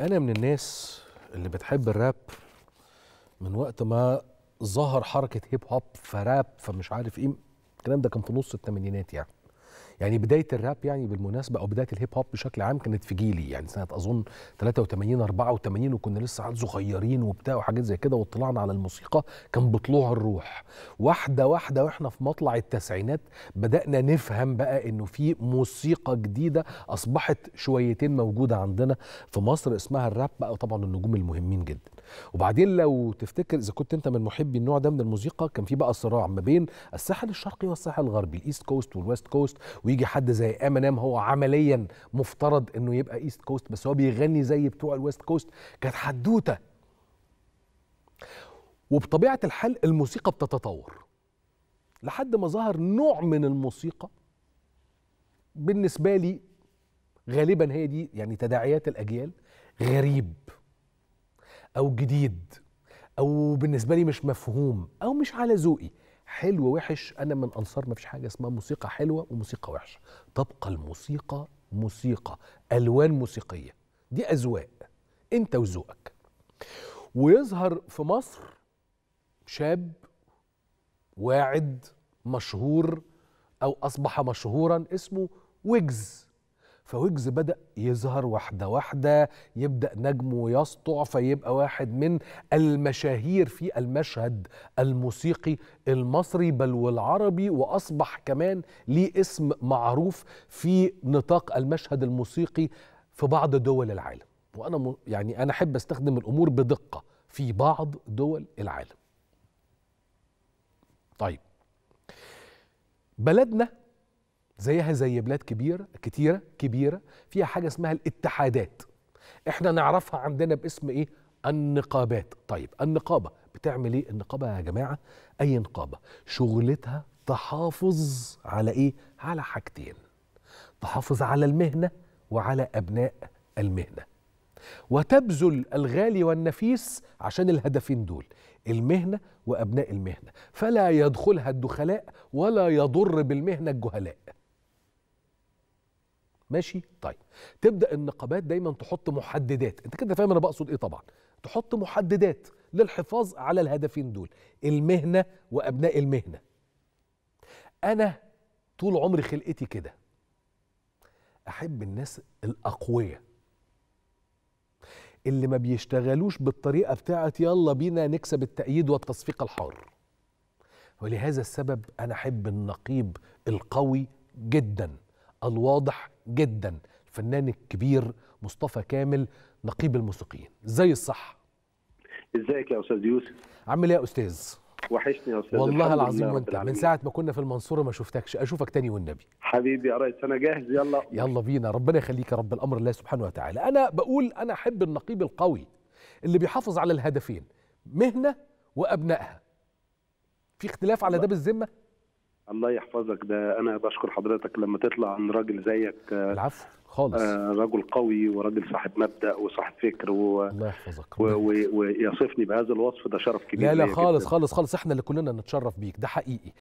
انا من الناس اللي بتحب الراب من وقت ما ظهر حركه هيب هوب فراب فمش عارف ايه الكلام ده كان في نص الثمانينات يعني يعني بدايه الراب يعني بالمناسبه او بدايه الهيب هوب بشكل عام كانت في جيلي يعني سنه اظن 83 84 وكنا لسه قاعد صغيرين وبتاع وحاجات زي كده واطلعنا على الموسيقى كان بطلوع الروح واحده واحده واحنا في مطلع التسعينات بدانا نفهم بقى انه في موسيقى جديده اصبحت شويتين موجوده عندنا في مصر اسمها الراب بقى وطبعا النجوم المهمين جدا وبعدين لو تفتكر اذا كنت انت من محبي النوع ده من الموسيقى كان في بقى صراع ما بين الساحل الشرقي والساحل الغربي الايست كوست والويست كوست ويجي حد زي ام ام هو عمليا مفترض انه يبقى ايست كوست بس هو بيغني زي بتوع الويست كوست كانت حدوته وبطبيعه الحال الموسيقى بتتطور لحد ما ظهر نوع من الموسيقى بالنسبه لي غالبا هي دي يعني تداعيات الاجيال غريب او جديد او بالنسبه لي مش مفهوم او مش على ذوقي حلو وحش انا من انصار ما فيش حاجه اسمها موسيقى حلوه وموسيقى وحشه تبقى الموسيقى موسيقى الوان موسيقيه دي اذواق انت وذوقك ويظهر في مصر شاب واعد مشهور او اصبح مشهورا اسمه ويجز فويجز بدأ يظهر واحدة واحدة يبدأ نجمه يسطع فيبقى واحد من المشاهير في المشهد الموسيقي المصري بل والعربي وأصبح كمان ليه اسم معروف في نطاق المشهد الموسيقي في بعض دول العالم وأنا يعني أنا أحب أستخدم الأمور بدقة في بعض دول العالم طيب بلدنا زيها زي بلاد كبيرة كتيرة كبيرة فيها حاجة اسمها الاتحادات احنا نعرفها عندنا باسم ايه النقابات طيب النقابة بتعمل ايه النقابة يا جماعة اي نقابة شغلتها تحافظ على ايه على حاجتين تحافظ على المهنة وعلى ابناء المهنة وتبذل الغالي والنفيس عشان الهدفين دول المهنة وأبناء المهنة فلا يدخلها الدخلاء ولا يضر بالمهنة الجهلاء ماشي طيب تبدا النقابات دايما تحط محددات انت كده فاهم انا بقصد ايه طبعا تحط محددات للحفاظ على الهدفين دول المهنه وابناء المهنه انا طول عمري خلقتي كده احب الناس الاقوياء اللي ما بيشتغلوش بالطريقه بتاعه يلا بينا نكسب التأييد والتصفيق الحار ولهذا السبب انا احب النقيب القوي جدا الواضح جدا الفنان الكبير مصطفى كامل نقيب الموسيقيين زي الصح ازيك يا استاذ يوسف عامل ايه يا استاذ وحشني يا استاذ والله العظيم وانت من ساعه ما كنا في المنصوره ما شفتكش اشوفك تاني والنبي حبيبي يا ريس انا جاهز يلا يلا بينا ربنا يخليك يا رب الامر الله سبحانه وتعالى انا بقول انا احب النقيب القوي اللي بيحافظ على الهدفين مهنه وابنائها في اختلاف على ده بالذمه الله يحفظك ده انا بشكر حضرتك لما تطلع عن راجل زيك آه، العفو خالص آه رجل قوي وراجل صاحب مبدا وصاحب فكر و... الله يحفظك ويصفني بهذا الوصف ده شرف كبير لا لا خالص جداً. خالص خالص احنا اللي كلنا نتشرف بيك ده حقيقي